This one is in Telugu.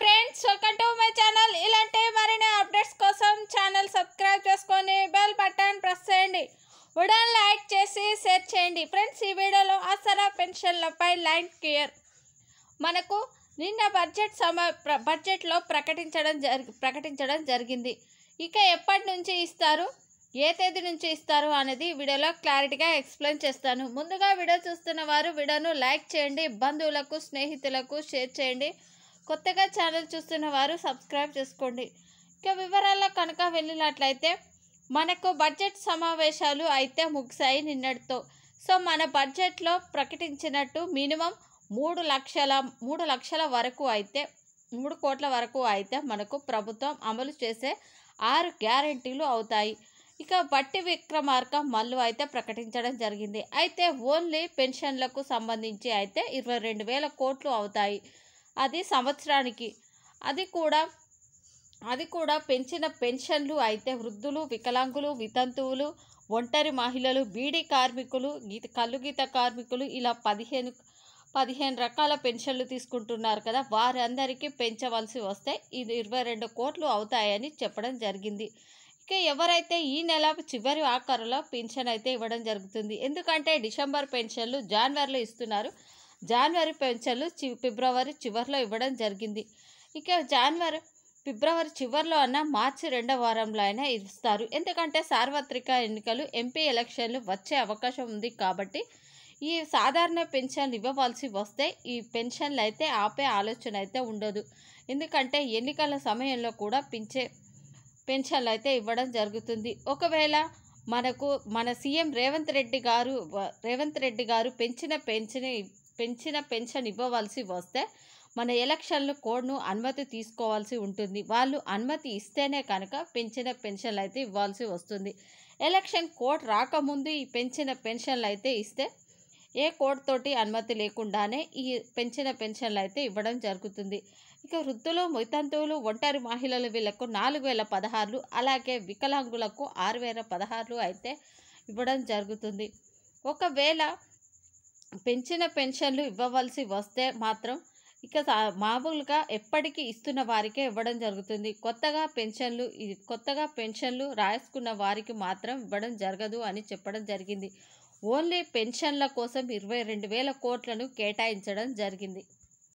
friends welcome to my channel ఇలాంటి మరిన్ని అప్డేట్స్ కోసం ఛానల్ సబ్స్క్రైబ్ చేసుకొని బెల్ బటన్ ప్రెస్ చేయండి ఉడన్ లైక్ చేసి షేర్ చేయండి ఫ్రెండ్స్ ఈ వీడియోలో అసరా పెన్షన్లపై లైన్ క్లియర్ మనకు నిన్న బడ్జెట్ సమ బడ్జెట్లో ప్రకటించడం జరిగి ప్రకటించడం జరిగింది ఇక ఎప్పటి నుంచి ఇస్తారు ఏ తేదీ నుంచి ఇస్తారు అనేది వీడియోలో క్లారిటీగా ఎక్స్ప్లెయిన్ చేస్తాను ముందుగా వీడియో చూస్తున్న వారు వీడియోను లైక్ చేయండి బంధువులకు స్నేహితులకు షేర్ చేయండి కొత్తగా ఛానల్ చూస్తున్న వారు సబ్స్క్రైబ్ చేసుకోండి ఇక వివరాల్లో కనుక వెళ్ళినట్లయితే మనకు బడ్జెట్ సమావేశాలు అయితే ముగిశాయి నిన్నటితో సో మన బడ్జెట్లో ప్రకటించినట్టు మినిమం మూడు లక్షల మూడు లక్షల వరకు అయితే మూడు కోట్ల వరకు అయితే మనకు ప్రభుత్వం అమలు చేసే ఆరు గ్యారంటీలు అవుతాయి ఇక బట్టి విక్రమార్క మల్లు అయితే ప్రకటించడం జరిగింది అయితే ఓన్లీ పెన్షన్లకు సంబంధించి అయితే ఇరవై రెండు వేల కోట్లు అవుతాయి అది సంవత్సరానికి అది కూడా అది కూడా పెంచిన పెన్షన్లు అయితే వృద్ధులు వికలాంగులు వితంతువులు ఒంటరి మహిళలు బీడీ కార్మికులు గీత కల్లుగీత కార్మికులు ఇలా పదిహేను పదిహేను రకాల పెన్షన్లు తీసుకుంటున్నారు కదా వారందరికీ పెంచవలసి వస్తే ఇది ఇరవై రెండు కోట్లు అవుతాయని చెప్పడం జరిగింది ఇక ఎవరైతే ఈ నెల చివరి ఆఖరులో పెన్షన్ అయితే ఇవ్వడం జరుగుతుంది ఎందుకంటే డిసెంబర్ పెన్షన్లు జనవరిలో ఇస్తున్నారు జనవరి పెన్షన్లు చి ఫిబ్రవరి చివరిలో ఇవ్వడం జరిగింది ఇక జనవరి ఫిబ్రవరి చివరిలో అన్న మార్చి రెండవ వారంలో అయినా ఇస్తారు ఎందుకంటే సార్వత్రిక ఎన్నికలు ఎంపీ ఎలక్షన్లు వచ్చే అవకాశం ఉంది కాబట్టి ఈ సాధారణ పెన్షన్లు ఇవ్వవలసి వస్తే ఈ పెన్షన్లు అయితే ఆపే ఆలోచన అయితే ఉండదు ఎందుకంటే ఎన్నికల సమయంలో కూడా పెంచే పెన్షన్లు అయితే ఇవ్వడం జరుగుతుంది ఒకవేళ మనకు మన సీఎం రేవంత్ రెడ్డి గారు రేవంత్ రెడ్డి గారు పెంచిన పెన్షన్ పెంచిన పెన్షన్ ఇవ్వవలసి వస్తే మన ఎలక్షన్లు కోడ్ను అనుమతి తీసుకోవాల్సి ఉంటుంది వాళ్ళు అనుమతి ఇస్తేనే కనుక పెంచిన పెన్షన్లు అయితే ఇవ్వాల్సి వస్తుంది ఎలక్షన్ కోడ్ రాకముందు ఈ పెంచిన పెన్షన్లు అయితే ఇస్తే ఏ కోడ్ తోటి అనుమతి లేకుండానే ఈ పెంచిన పెన్షన్లు అయితే ఇవ్వడం జరుగుతుంది ఇక వృద్ధులు మొయితంతువులు ఒంటరి మహిళలు వీళ్ళకు నాలుగు వేల పదహారులు అలాగే వికలాంగులకు ఆరు వేల పదహారులు అయితే ఇవ్వడం జరుగుతుంది ఒకవేళ పెంచిన పెన్షన్లు ఇవ్వవలసి వస్తే మాత్రం ఇక మామూలుగా ఎప్పటికీ ఇస్తున్న వారికే ఇవ్వడం జరుగుతుంది కొత్తగా పెన్షన్లు కొత్తగా పెన్షన్లు రాసుకున్న వారికి మాత్రం ఇవ్వడం జరగదు అని చెప్పడం జరిగింది ఓన్లీ పెన్షన్ల కోసం ఇరవై రెండు వేల కోట్లను కేటాయించడం జరిగింది